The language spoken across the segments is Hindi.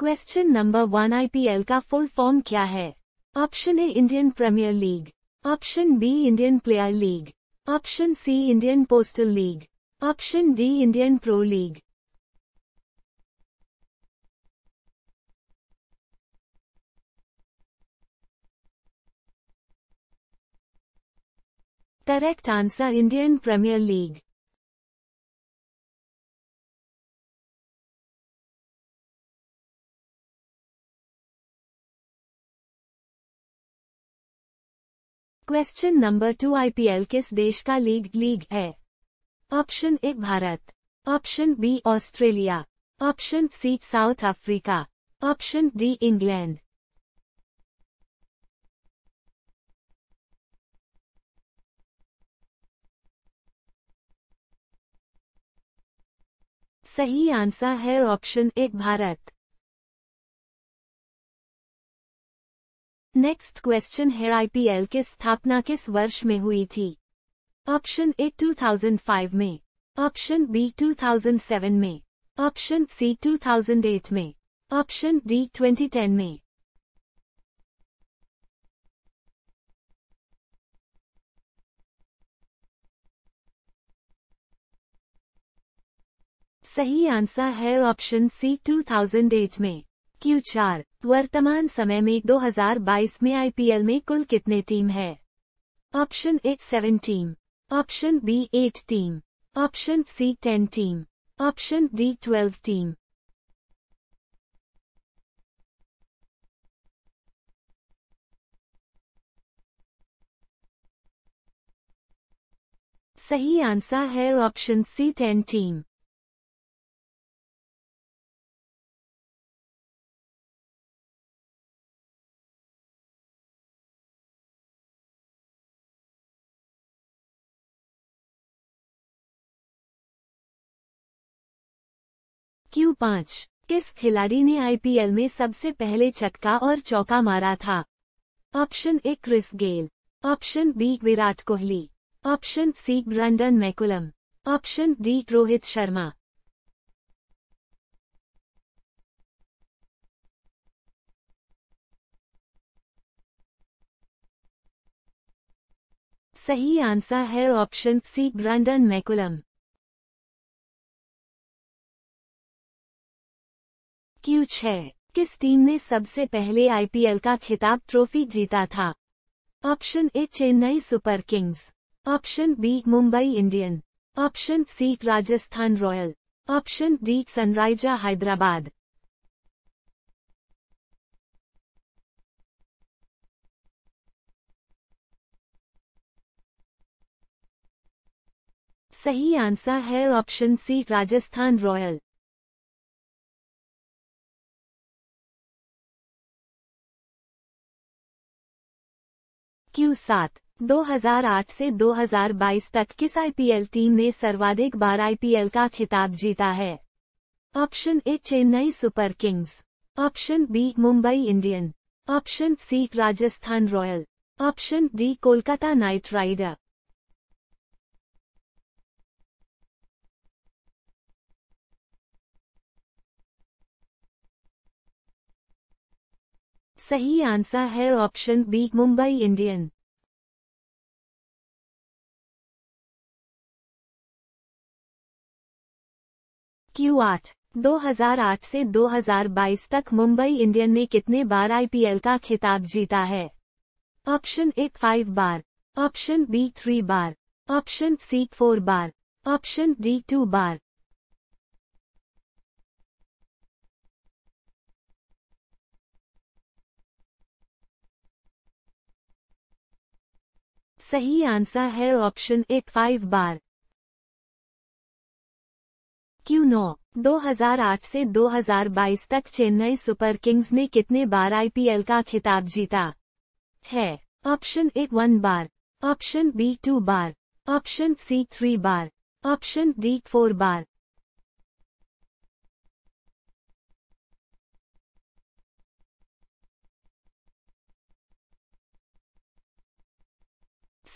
क्वेश्चन नंबर वन आईपीएल का फुल फॉर्म क्या है option A Indian Premier League option B Indian Player League option C Indian Postal League option D Indian Pro League correct answer Indian Premier League question number two IPL किस देश का लीग लीग है option A Bharat option B Australia option C South Africa option D England सही आंसर है ऑप्शन एक भारत नेक्स्ट क्वेश्चन है आईपीएल की स्थापना किस वर्ष में हुई थी ऑप्शन ए 2005 में ऑप्शन बी 2007 में ऑप्शन सी 2008 में ऑप्शन डी 2010 में सही आंसर है ऑप्शन सी 2008 में क्यू चार वर्तमान समय में 2022 में आईपीएल में कुल कितने टीम है option A seven team option B eight team option C ten team option D twelve team सही आंसर है ऑप्शन सी टेन टीम पाँच किस खिलाड़ी ने आईपीएल में सबसे पहले चटका और चौका मारा था option A Chris Gayle option B Virat Kohli option C Brendon McCullum option D Rohit Sharma सही आंसर है option C Brendon McCullum Q छह किस टीम ने सबसे पहले आईपीएल का खिताब ट्रॉफी जीता था option A Chennai super Kings option B Mumbai Indian option C Rajasthan Royal option D Sunriser Hyderabad सही आंसर है option C Rajasthan Royal Q सात दो हजार आठ ऐसी दो हजार बाईस तक किस आईपीएल टीम ने सर्वाधिक बार आईपीएल का खिताब जीता है option A Chennai super Kings option B Mumbai Indian option C Rajasthan Royal option D Kolkata night rider सही आंसर है option B Mumbai Indian Q आठ दो से 2022 तक मुंबई इंडियन ने कितने बार आईपीएल का खिताब जीता है ऑप्शन ए फाइव बार ऑप्शन बी थ्री बार ऑप्शन सी फोर बार ऑप्शन डी टू बार सही आंसर है ऑप्शन ए फाइव बार क्यू नौ दो से 2022 तक चेन्नई सुपर किंग्स ने कितने बार आईपीएल का खिताब जीता है ऑप्शन ए वन बार ऑप्शन बी टू बार ऑप्शन सी थ्री बार ऑप्शन डी फोर बार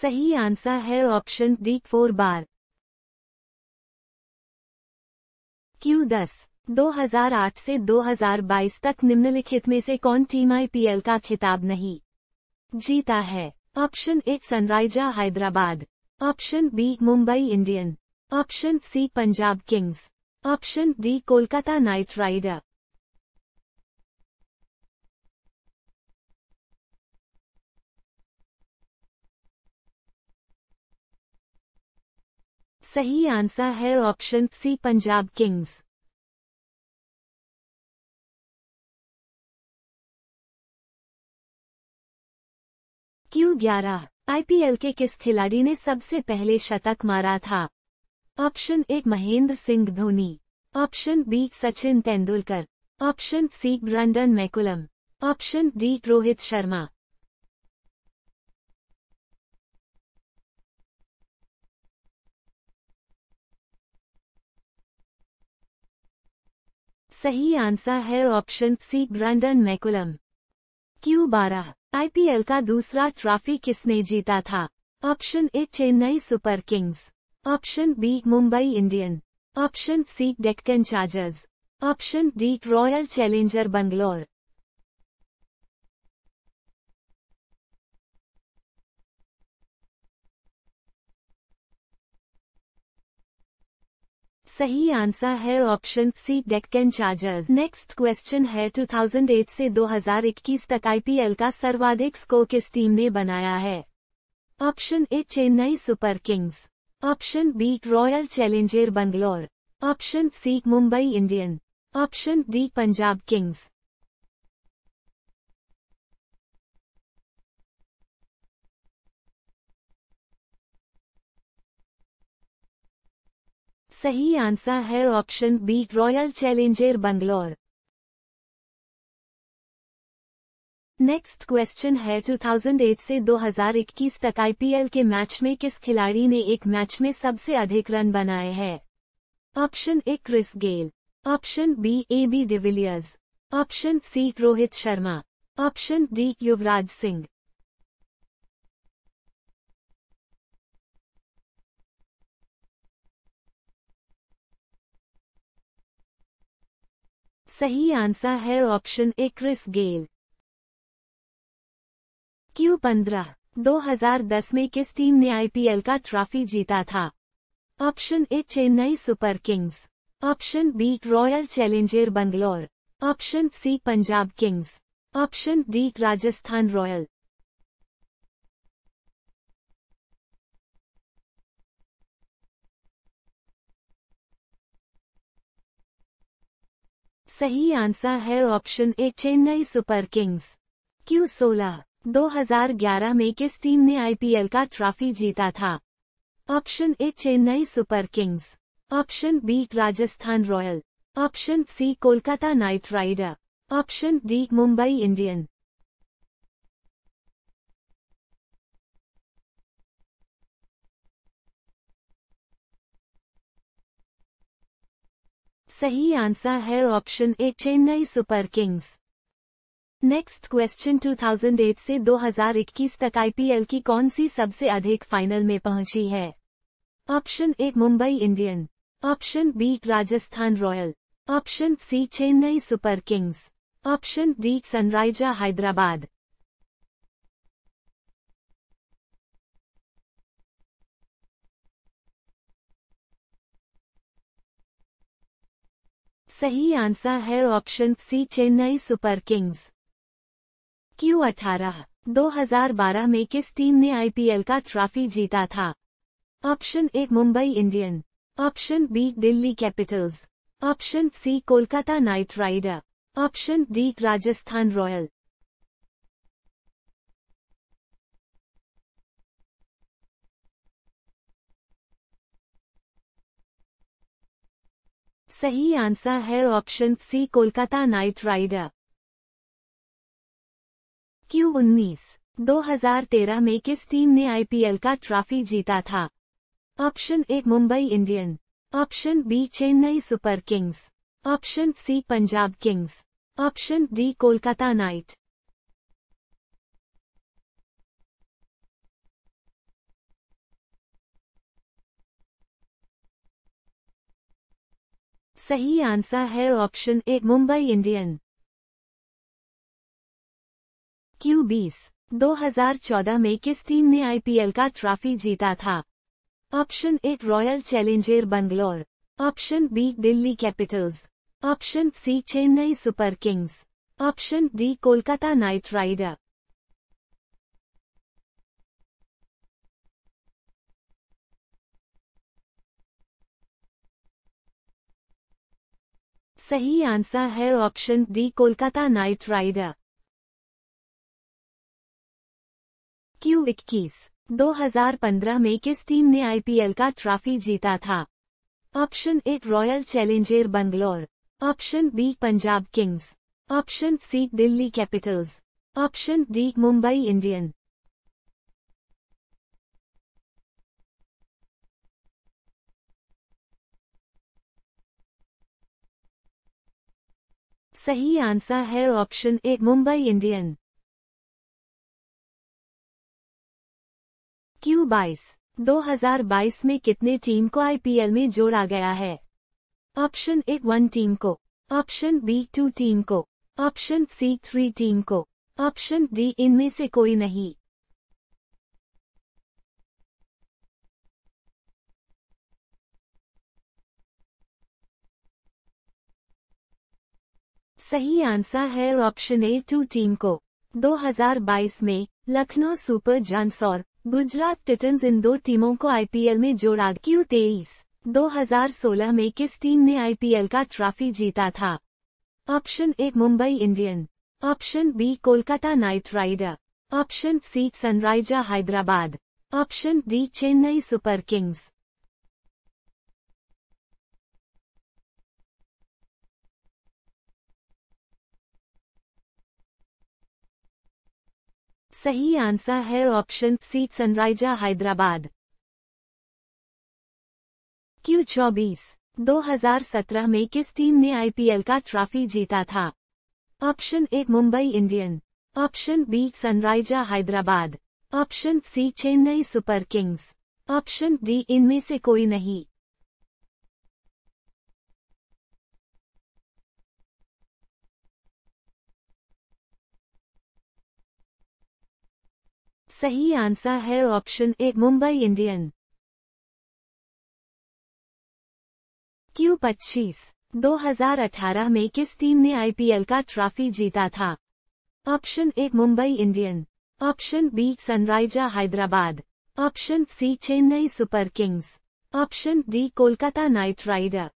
सही आंसर है ऑप्शन डी फोर बार क्यू दस दो हजार आठ से बाईस तक निम्नलिखित में से कौन टीम आईपीएल का खिताब नहीं जीता है option A Sunriser Hyderabad option B Mumbai Indian option C Punjab Kings option D Kolkata night rider सही आंसर है option C Punjab Kings Q ग्यारह आईपीएल के किस खिलाड़ी ने सबसे पहले शतक मारा था option A Mahendra Singh Dhoni option B Sachin Tendulkar option C Brendon McCullum option D Rohit Sharma सही आंसर है option C Brandon McCullum Q बारह आईपीएल का दूसरा ट्रॉफी किसने जीता था option A Chennai super Kings option B Mumbai Indian option C Deccan Chargers option D Royal Challenger Bangalore सही आंसर है option C Deccan Chargers next question है 2008 से 2021 तक आईपीएल का सर्वाधिक स्कोर किस टीम ने बनाया है option A Chennai super Kings option B royal Challenger Bangalore option C Mumbai Indian option D Punjab Kings सही आंसर है option B royal Challenger Bangalore next question है 2008 से 2021 तक आईपीएल के मैच में किस खिलाड़ी ने एक मैच में सबसे अधिक रन बनाए हैं option A Chris Gayle option B A B de Villiers option C Rohit Sharma option D Yuvraj Singh सही आंसर है option A Chris Gayle Q पंद्रह 2010 में किस टीम ने आईपीएल का ट्रॉफी जीता था option A Chennai super Kings option B royal Challenger Bangalore option C Punjab Kings option D Rajasthan Royal सही आंसर है option A Chennai super Kings Q सोलह दो में किस टीम ने आईपीएल का ट्रॉफी जीता था option A Chennai super Kings option B Rajasthan Royal option C Kolkata night Rider option D Mumbai Indian सही आंसर है option A Chennai super Kings next question 2008 से 2021 तक आईपीएल की कौन सी सबसे अधिक फाइनल में पहुंची है option A Mumbai Indian option B Rajasthan Royal option C Chennai super Kings option D Sunriser Hyderabad सही आंसर है option C Chennai super Kings Q अठारह 2012 में किस टीम ने आईपीएल का ट्रॉफी जीता था option A Mumbai Indian option B Delhi Capitals option C Kolkata night Rider option D Rajasthan Royal सही आंसर है option C Kolkata night Rider Q उन्नीस दो में किस टीम ने आईपीएल का ट्रॉफी जीता था option A Mumbai Indian option B Chennai super Kings option C Punjab Kings option D Kolkata Knight सही आंसर है option A Mumbai Indian Q बीस दो हजार चौदह में किस टीम ने आईपीएल का ट्रॉफी जीता था option A Royal Challenger Bangalore option B Delhi Capitals option C Chennai super Kings option D Kolkata night rider सही आंसर है option D Kolkata night Rider Q इक्कीस दो में किस टीम ने आईपीएल का ट्रॉफी जीता था option A Royal Challenger Bangalore option B Punjab Kings option C Delhi Capitals option D Mumbai Indian सही आंसर है option A Mumbai Indian Q बाईस बाईस में कितने टीम को आईपीएल में जोड़ा गया है ऑप्शन ए वन टीम को ऑप्शन बी टू टीम को ऑप्शन सी थ्री टीम को ऑप्शन डी इनमें से कोई नहीं सही आंसर है ऑप्शन ए टू टीम को 2022 में लखनऊ सुपर जॉन्स और गुजरात टिटन्स इन दो टीमों को आईपीएल में जोड़ा क्यू तेईस दो में किस टीम ने आईपीएल का ट्रॉफी जीता था option A Mumbai Indian option B Kolkata night Rider option C Sunriser Hyderabad option D Chennai super Kings सही आंसर है option C Sunriser Hyderabad Q चौबीस सत्रह में किस टीम ने आईपीएल का ट्रॉफी जीता था option A Mumbai Indian option B Sunriser Hyderabad option C Chennai super Kings option D इनमें से कोई नहीं सही आंसर है option A Mumbai Indian Q पच्चीस 2018 में किस टीम ने आईपीएल का ट्रॉफी जीता था option A Mumbai Indian option B Sunriser Hyderabad option C Chennai super Kings option D Kolkata night rider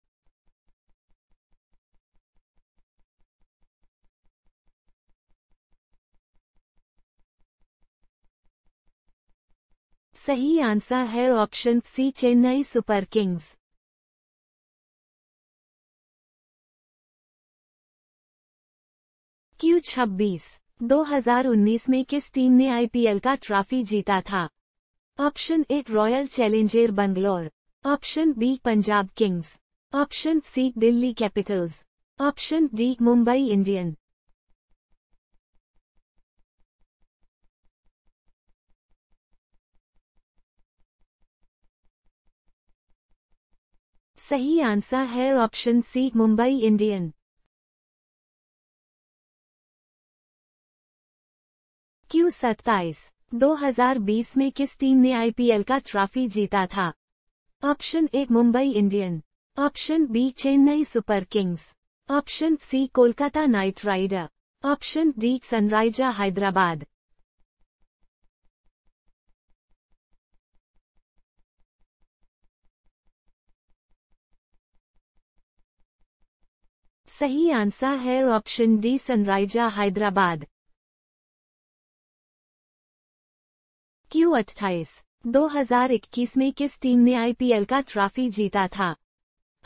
सही आंसर है option C Chennai super Kings Q छब्बीस उन्नीस में किस टीम ने आईपीएल का ट्रॉफी जीता था option A Royal Challenger Bangalore option B Punjab Kings option C Delhi Capitals option D Mumbai Indian सही आंसर है option C Mumbai Indian Q सत्ताईस 2020 में किस टीम ने आईपीएल का ट्रॉफी जीता था option A Mumbai Indian option B Chennai super Kings option C Kolkata night Rider option D Sunriser Hyderabad सही आंसर है option D Sunriser Hyderabad Q अट्ठाईस इक्कीस में किस टीम ने आईपीएल का ट्रॉफी जीता था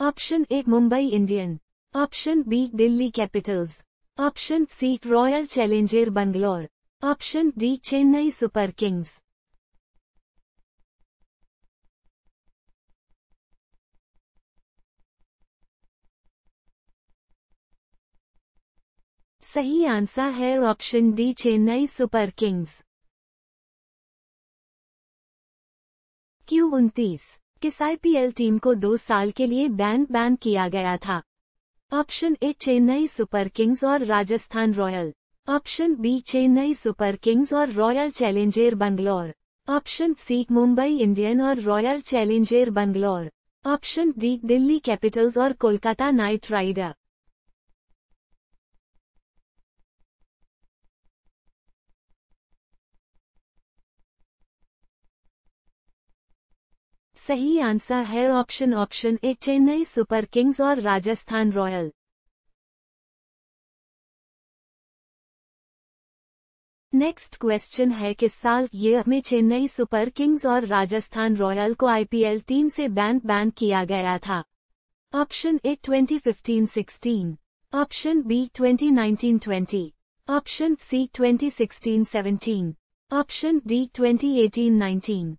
option A Mumbai Indian option B Delhi Capitals option C Royal Challenger Bangalore option D Chennai super Kings सही आंसर है option D Chennai super Kings Q उन्तीस किस आईपीएल टीम को दो साल के लिए बैन बैन किया गया था option A Chennai super Kings और Rajasthan Royal option B Chennai super Kings और Royal Challenger Bangalore option C Mumbai Indian और Royal Challenger Bangalore option D Delhi Capitals और कोलकाता नाइट राइडर सही आंसर है option option A Chennai super Kings और राजस्थान रॉयल नेक्स्ट क्वेश्चन है किस साल ये में चेन्नई सुपर किंग्स और राजस्थान रॉयल को आईपीएल टीम से बैन बैन किया गया था option A 2015-16, option B 2019-20, option C 2016-17, option D 2018-19,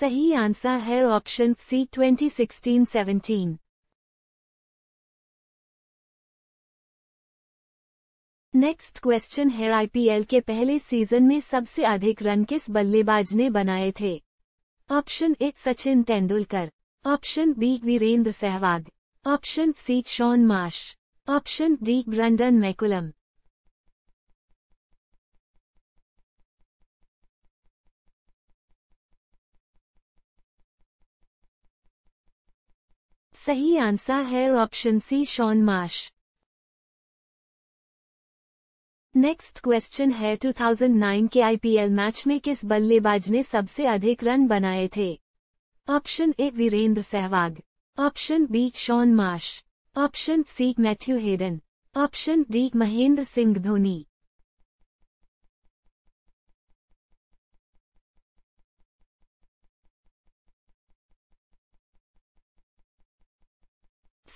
सही आंसर है ऑप्शन सी 2016-17। नेक्स्ट क्वेश्चन है आईपीएल के पहले सीजन में सबसे अधिक रन किस बल्लेबाज ने बनाए थे option A Sachin Tendulkar option B Virender Sehwag option C Shaun Marsh option D Brendon McCullum सही आंसर है option C Shaun Marsh next question है 2009 के आईपीएल मैच में किस बल्लेबाज ने सबसे अधिक रन बनाए थे option A Virender Sehwag option B Shaun Marsh option C Matthew Hayden option D Mahendra Singh Dhoni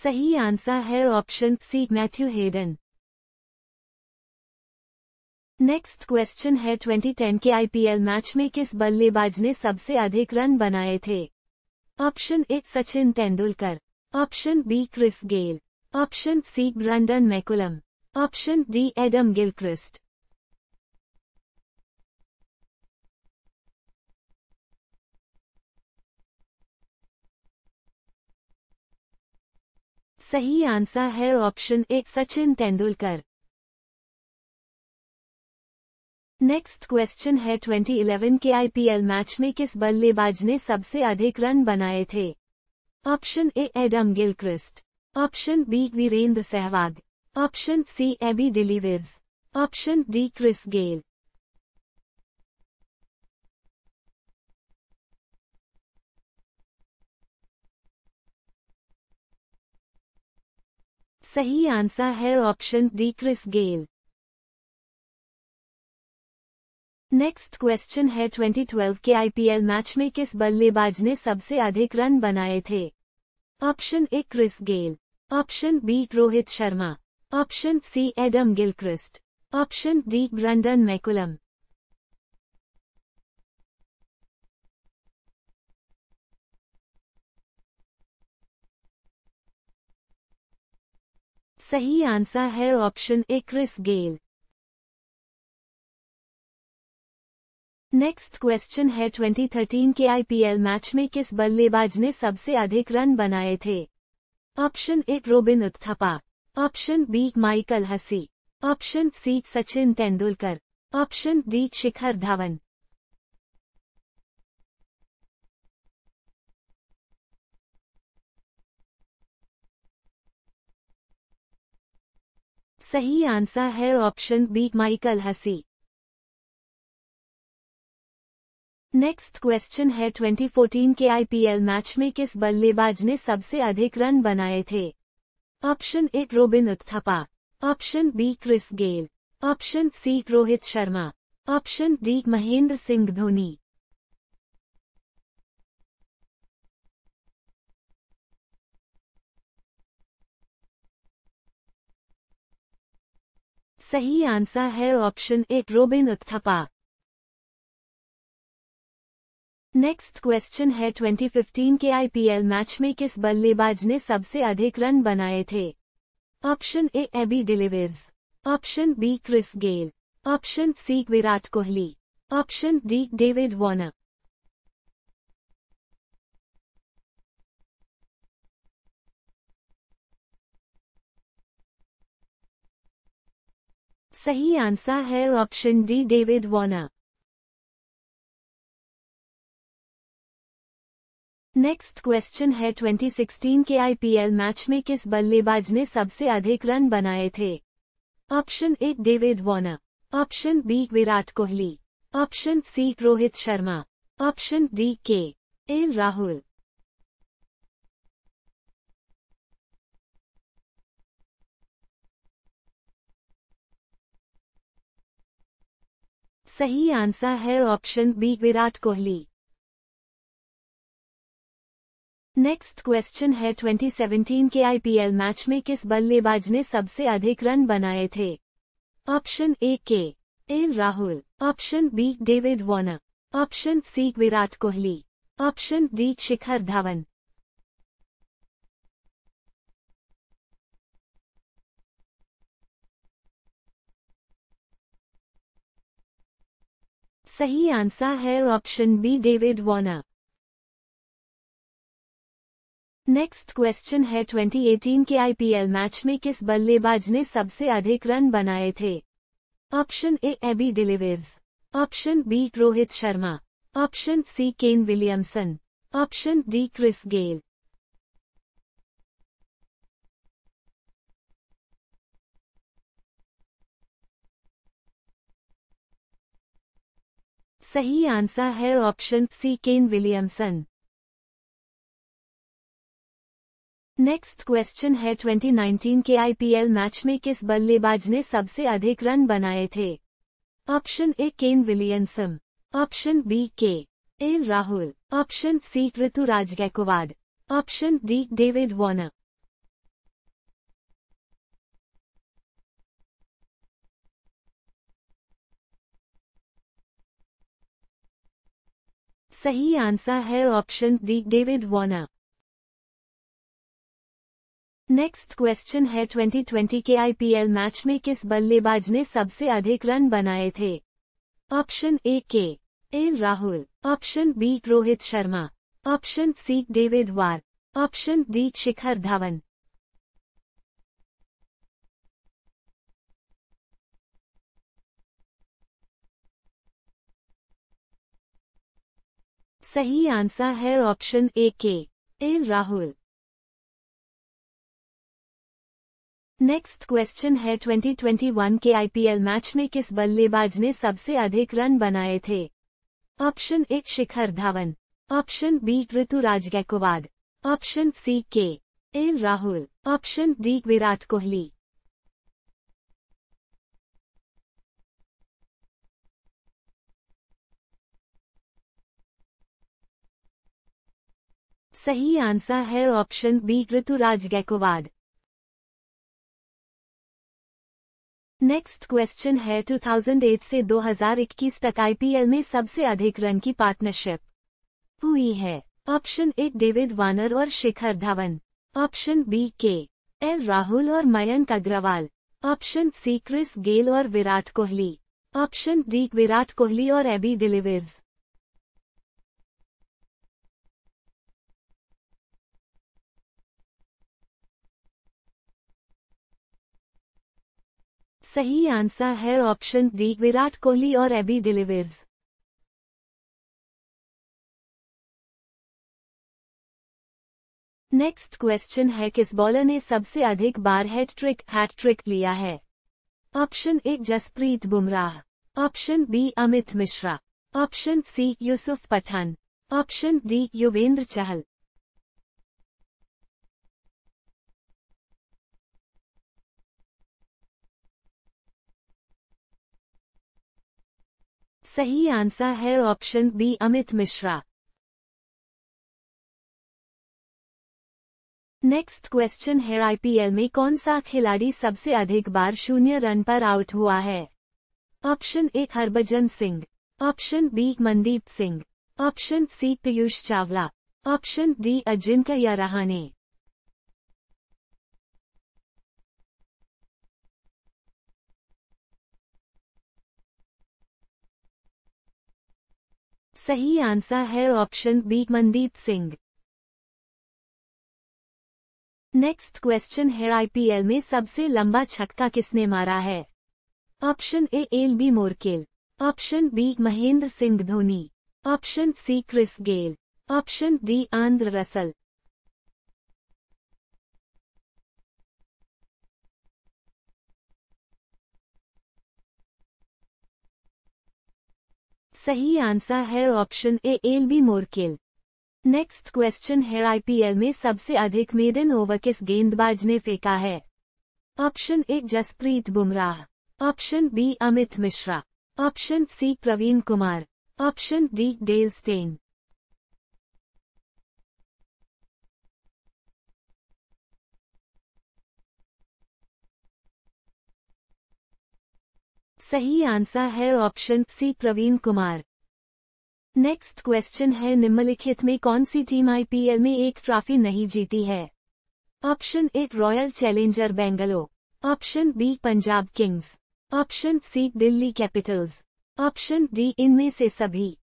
सही आंसर है option C Matthew Hayden next question है 2010 के आईपीएल मैच में किस बल्लेबाज ने सबसे अधिक रन बनाए थे option A Sachin Tendulkar option B Chris Gayle option C Brendon McCullum option D Adam Gilchrist सही आंसर है option A Sachin Tendulkar next question है 2011 के आईपीएल मैच में किस बल्लेबाज ने सबसे अधिक रन बनाए थे option A Adam Gilchrist option B Virender Sehwag option C AB de Villiers option D Chris Gayle सही आंसर है option D Chris Gayle next question है 2012 के आईपीएल मैच में किस बल्लेबाज ने सबसे अधिक रन बनाए थे option A Chris Gayle option B Rohit Sharma option C Adam Gilchrist option D Brendon McCullum सही आंसर है option A Chris Gayle next question है 2013 के आईपीएल मैच में किस बल्लेबाज ने सबसे अधिक रन बनाए थे option A Robin Uthappa option B Michael Hussey option C Sachin Tendulkar option D Shikhar Dhawan सही आंसर है option B Michael Hussey next question है 2014 के आईपीएल मैच में किस बल्लेबाज ने सबसे अधिक रन बनाए थे option A Robin Uthappa option B Chris Gayle option C Rohit Sharma option D Mahendra Singh Dhoni सही आंसर है option A Robin Uthappa next question है 2015 के आईपीएल मैच में किस बल्लेबाज ने सबसे अधिक रन बनाए थे option A AB de Villiers option B Chris Gayle option C Virat Kohli option D David Warner सही आंसर है option D David Warner next question है 2016 के आईपीएल मैच में किस बल्लेबाज ने सबसे अधिक रन बनाए थे option A David Warner option B Virat Kohli option C Rohit Sharma option D K L Rahul सही आंसर है option B Virat Kohli next question है 2017 के आईपीएल मैच में किस बल्लेबाज ने सबसे अधिक रन बनाए थे option A K L Rahul option B David Warner option C Virat Kohli option D Shikhar Dhawan सही आंसर है option B David Warner next question है 2018 के आईपीएल मैच में किस बल्लेबाज ने सबसे अधिक रन बनाए थे option A AB de Villiers option B Rohit Sharma option C Kane Williamson option D Chris Gayle सही आंसर है option C Kane Williamson next question है 2019 के आईपीएल मैच में किस बल्लेबाज ने सबसे अधिक रन बनाए थे option A Kane Williamson option B K L Rahul option C Ruturaj Gaikwad option D David Warner सही आंसर है option D David Warner next question है 2020 के आईपीएल मैच में किस बल्लेबाज ने सबसे अधिक रन बनाए थे option A K L Rahul option B Rohit Sharma option C David वार ऑप्शन डी शिखर धवन सही आंसर है ऑप्शन ए के ए राहुल नेक्स्ट क्वेश्चन है 2021 के आईपीएल मैच में किस बल्लेबाज ने सबसे अधिक रन बनाए थे option A Shikhar Dhawan option B Ruturaj Gaikwad option C K L Rahul option D Virat Kohli सही आंसर है option B Ruturaj Gaikwad next question है 2008 से 2021 तक आईपीएल में सबसे अधिक रन की पार्टनरशिप हुई है ऑप्शन ए डेविड वानर और Shikhar Dhawan option B K L Rahul और Mayank Agarwal option C Chris Gayle और विराट कोहली ऑप्शन डी विराट कोहली और एबी डिलीवर्स सही आंसर है ऑप्शन डी विराट कोहली और एबी डिलीवर्स नेक्स्ट क्वेश्चन है किस बॉलर ने सबसे अधिक बार हैट ट्रिक लिया है option A Jasprit Bumrah option B Amit Mishra option C Yusuf Pathan option D Yuzvendra Chahal सही आंसर है option B Amit Mishra next question है आईपीएल में कौन सा खिलाड़ी सबसे अधिक बार शून्य रन पर आउट हुआ है option A Harbhajan Singh option B Mandeep Singh option C Piyush Chawla option D Ajinkya Rahane सही आंसर है option B Mandeep Singh next question है आईपीएल में सबसे लंबा छक्का किसने मारा है option A Albie Morkel option B Mahendra Singh Dhoni option C Chris Gayle option D Andre Russell सही आंसर है option A Albie Morkel next question है आईपीएल में सबसे अधिक मेडन ओवर किस गेंदबाज ने फेंका है option A Jasprit Bumrah option B Amit Mishra option C Praveen Kumar option D Dale Steyn सही आंसर है option C Praveen Kumar next question है निम्नलिखित में कौन सी टीम आईपीएल में एक ट्रॉफी नहीं जीती है option A Royal challenger Bangalore option B Punjab Kings option C Delhi Capitals option D इनमें से सभी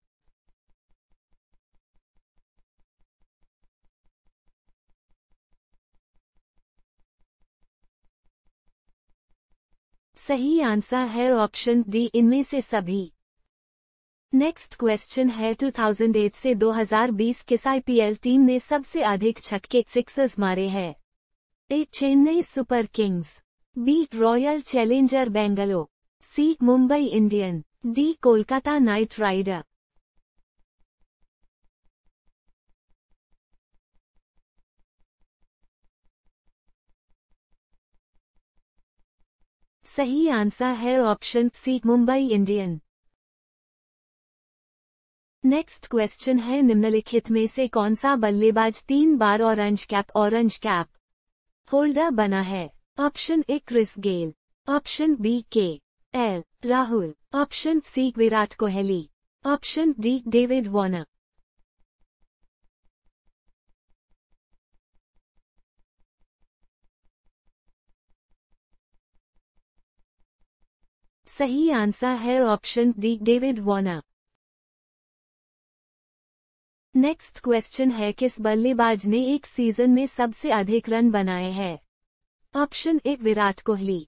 सही आंसर है ऑप्शन डी इनमें से सभी नेक्स्ट क्वेश्चन है 2008 से 2020 किस आईपीएल टीम ने सबसे अधिक छक्के सिक्सर्स मारे हैं A Chennai super kings B royal challenger Bangalore C Mumbai Indian D Kolkata night rider सही आंसर है option C Mumbai Indian next question है निम्नलिखित में से कौन सा बल्लेबाज तीन बार orange cap orange cap holder बना है option A Chris Gayle option B K L Rahul option C Virat Kohli option D David Warner सही आंसर है option D David Warner next question है किस बल्लेबाज ने एक सीजन में सबसे अधिक रन बनाए हैं option A Virat Kohli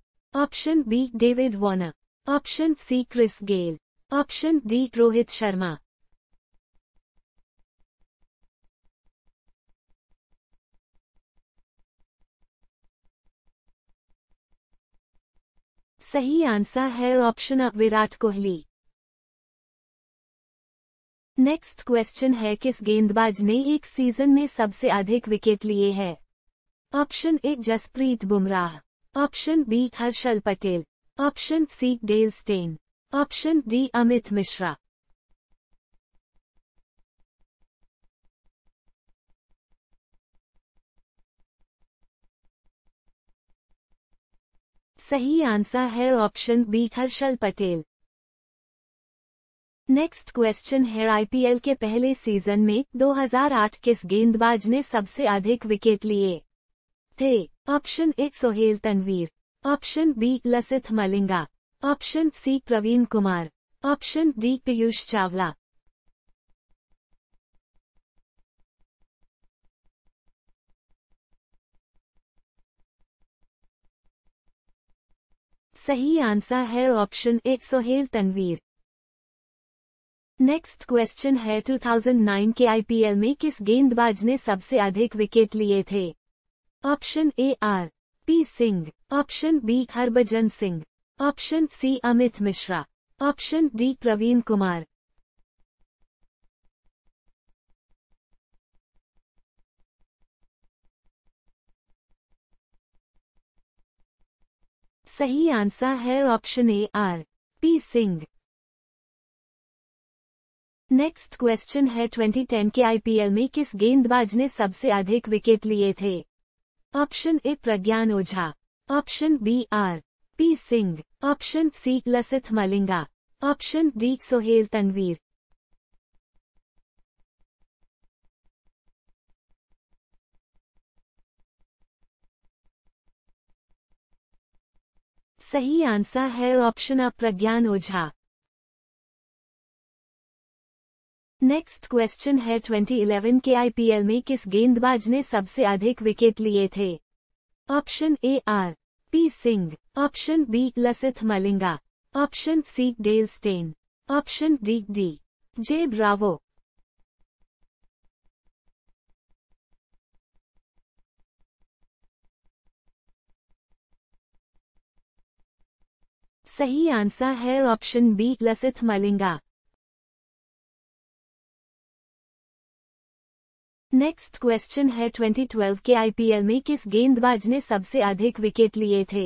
option B David Warner option C Chris Gayle option D Rohit Sharma सही आंसर है option A Virat Kohli next question है किस गेंदबाज ने एक सीजन में सबसे अधिक विकेट लिए है option A Jasprit Bumrah option B Harshal Patel option C Dale Steyn option D Amit Mishra सही आंसर है option B Harshal Patel next question है आईपीएल के पहले सीजन में 2008 किस गेंदबाज ने सबसे अधिक विकेट लिए थे option A Sohail Tanvir option B Lasith Malinga option C Praveen Kumar option D Piyush Chawla सही आंसर है option A Sohail Tanvir next question है 2009 के आईपीएल में किस गेंदबाज ने सबसे अधिक विकेट लिए थे option A R P Singh option B Harbhajan Singh option C Amit Mishra option D Praveen Kumar सही आंसर है option A R P Singh next question है 2010 के आईपीएल में किस गेंदबाज ने सबसे अधिक विकेट लिए थे option A Pragyan Ojha option B R P Singh option C Lasith Malinga option D Sohail Tanvir सही आंसर है option A Pragyan Ojha next question है 2011 के आईपीएल में किस गेंदबाज ने सबसे अधिक विकेट लिए थे option A R P Singh option B Lasith Malinga option C Dale Steyn option D D J Bravo सही आंसर है option B Lasith Malinga next question है 2012 के आईपीएल में किस गेंदबाज ने सबसे अधिक विकेट लिए थे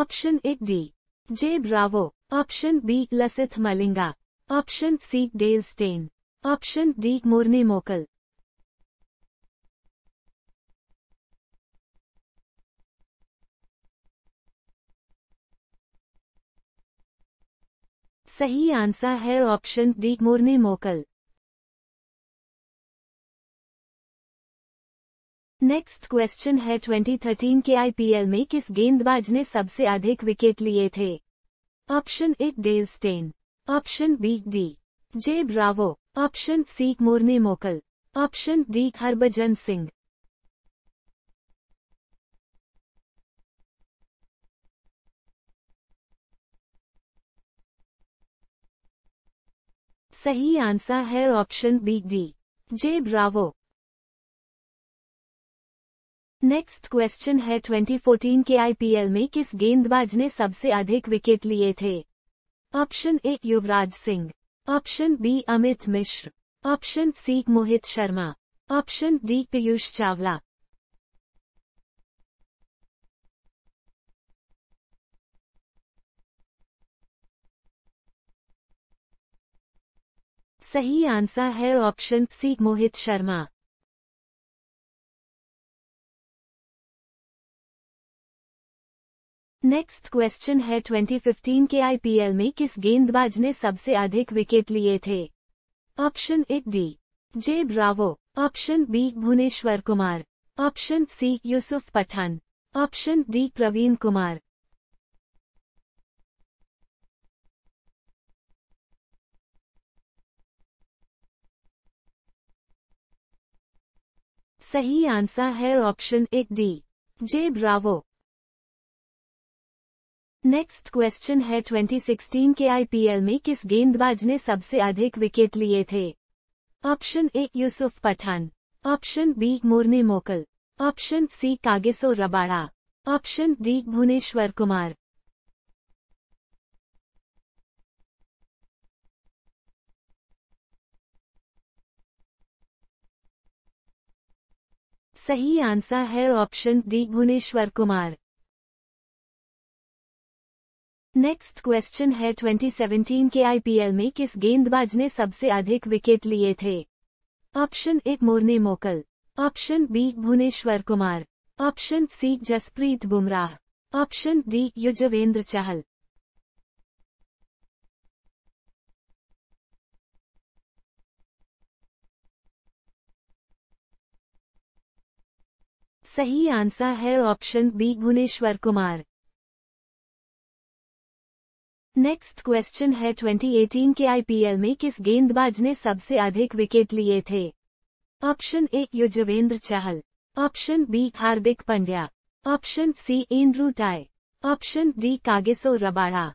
option A D J Bravo option B Lasith Malinga option C Dale Steyn option D Morne Morkel सही आंसर है ऑप्शन डी मुरने मोकल नेक्स्ट क्वेश्चन है 2013 के आईपीएल में किस गेंदबाज ने सबसे अधिक विकेट लिए थे option A Dale Steyn option B D J Bravo option C Morne Morkel option D Harbhajan Singh सही आंसर है option B D J Bravo next question है 2014 के आईपीएल में किस गेंदबाज ने सबसे अधिक विकेट लिए थे option A Yuvraj Singh option B Amit Mishra option C Mohit Sharma option D Piyush Chawla सही आंसर है option C Mohit Sharma next question है 2015 के आईपीएल में किस गेंदबाज ने सबसे अधिक विकेट लिए थे ऑप्शन एक D J Bravo option B Bhuvneshwar Kumar option C Yusuf Pathan option D Praveen Kumar सही आंसर है ऑप्शन एक D J Bravo next question है 2016 के आईपीएल में किस गेंदबाज ने सबसे अधिक विकेट लिए थे option A Yusuf Pathan option B Morne Morkel option C Kagiso Rabada option D Bhuvneshwar Kumar सही आंसर है option D Bhuvneshwar Kumar next question है 2017 के आईपीएल में किस गेंदबाज ने सबसे अधिक विकेट लिए थे option A Morne Morkel option B Bhuvneshwar Kumar option C Jasprit Bumrah option D Yuzvendra Chahal सही आंसर है option B Bhuvneshwar Kumar next question है 2018 के आईपीएल में किस गेंदबाज ने सबसे अधिक विकेट लिए थे option A Yuzvendra Chahal option B Hardik Pandya option C Andrew Tye option D Kagiso Rabada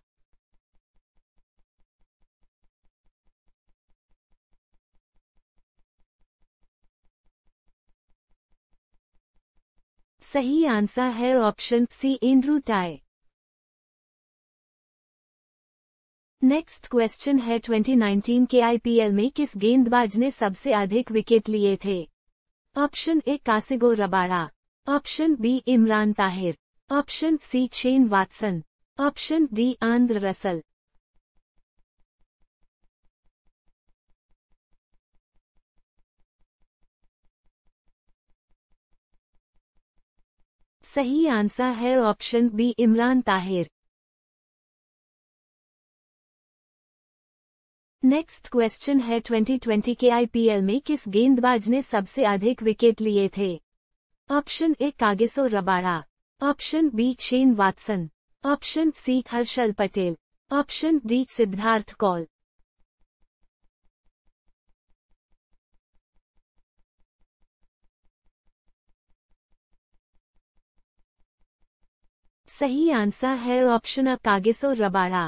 सही आंसर है option C Tye next question है 2019 के आईपीएल में किस गेंदबाज ने सबसे अधिक विकेट लिए थे option A Kagiso Rabada option B Imran Tahir option C Shane Watson option D Andre Russell सही आंसर है option B Imran Tahir next question है 2020 के आईपीएल में किस गेंदबाज ने सबसे अधिक विकेट लिए थे option A Kagiso Rabada option B Shane Watson option C Harshal Patel option D Siddharth Kaul सही आंसर है option A Kagiso Rabada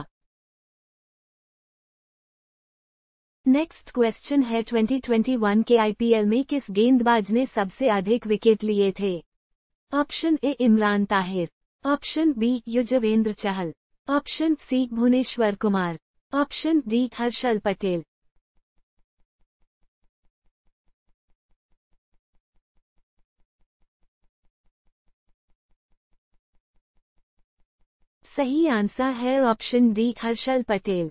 next question है 2021 के आईपीएल में किस गेंदबाज ने सबसे अधिक विकेट लिए थे option A Imran Tahir option B Yuzvendra Chahal option C Bhuvneshwar Kumar option D Harshal Patel सही आंसर है option D Harshal Patel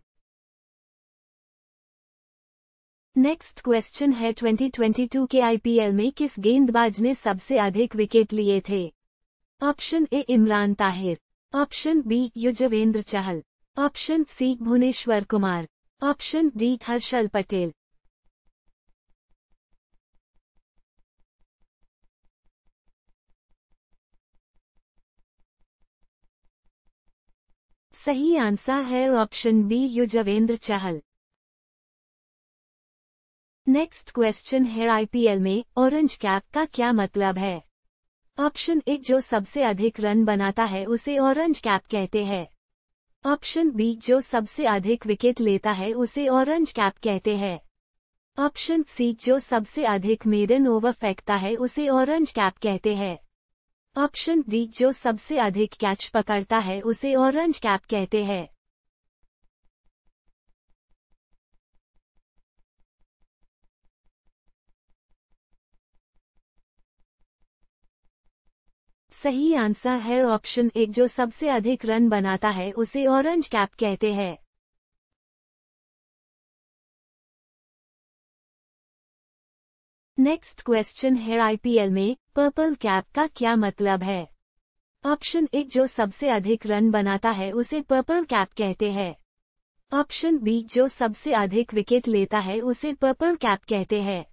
next question है 2022 के आईपीएल में किस गेंदबाज ने सबसे अधिक विकेट लिए थे option A Imran Tahir option B Yuzvendra Chahal option C Bhuvneshwar Kumar option D Harshal Patel सही आंसर है option B Yuzvendra Chahal next question है आईपीएल में ऑरेंज कैप का क्या मतलब है ऑप्शन एक जो सबसे अधिक रन बनाता है उसे ऑरेंज कैप कहते हैं ऑप्शन बी जो सबसे अधिक विकेट लेता है उसे ऑरेंज कैप कहते हैं ऑप्शन सी जो सबसे अधिक मेडन ओवर फेंकता है उसे ऑरेंज कैप कहते हैं ऑप्शन डी जो सबसे अधिक कैच पकड़ता है उसे ऑरेंज कैप कहते हैं सही आंसर है ऑप्शन एक जो सबसे अधिक रन बनाता है उसे ऑरेंज कैप कहते हैं नेक्स्ट क्वेश्चन है आईपीएल में पर्पल कैप का क्या मतलब है ऑप्शन एक जो सबसे अधिक रन बनाता है उसे पर्पल कैप कहते हैं ऑप्शन बी जो सबसे अधिक विकेट लेता है उसे पर्पल कैप कहते हैं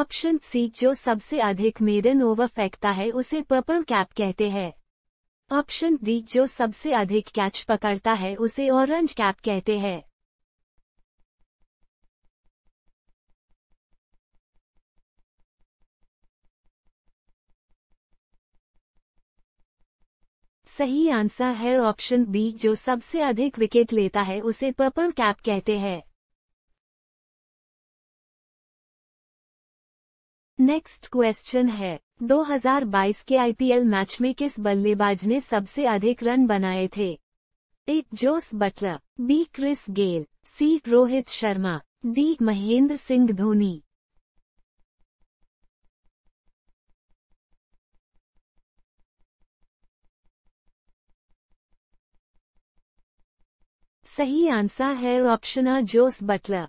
ऑप्शन सी जो सबसे अधिक मेडन ओवर फेंकता है उसे पर्पल कैप कहते हैं ऑप्शन डी जो सबसे अधिक कैच पकड़ता है उसे ऑरेंज कैप कहते हैं सही आंसर है ऑप्शन बी जो सबसे अधिक विकेट लेता है उसे पर्पल कैप कहते हैं नेक्स्ट क्वेश्चन है 2022 के आईपीएल मैच में किस बल्लेबाज ने सबसे अधिक रन बनाए थे A Jos Buttler B Chris Gayle C Rohit Sharma D Mahendra Singh Dhoni सही आंसर है ऑप्शन जोस बटलर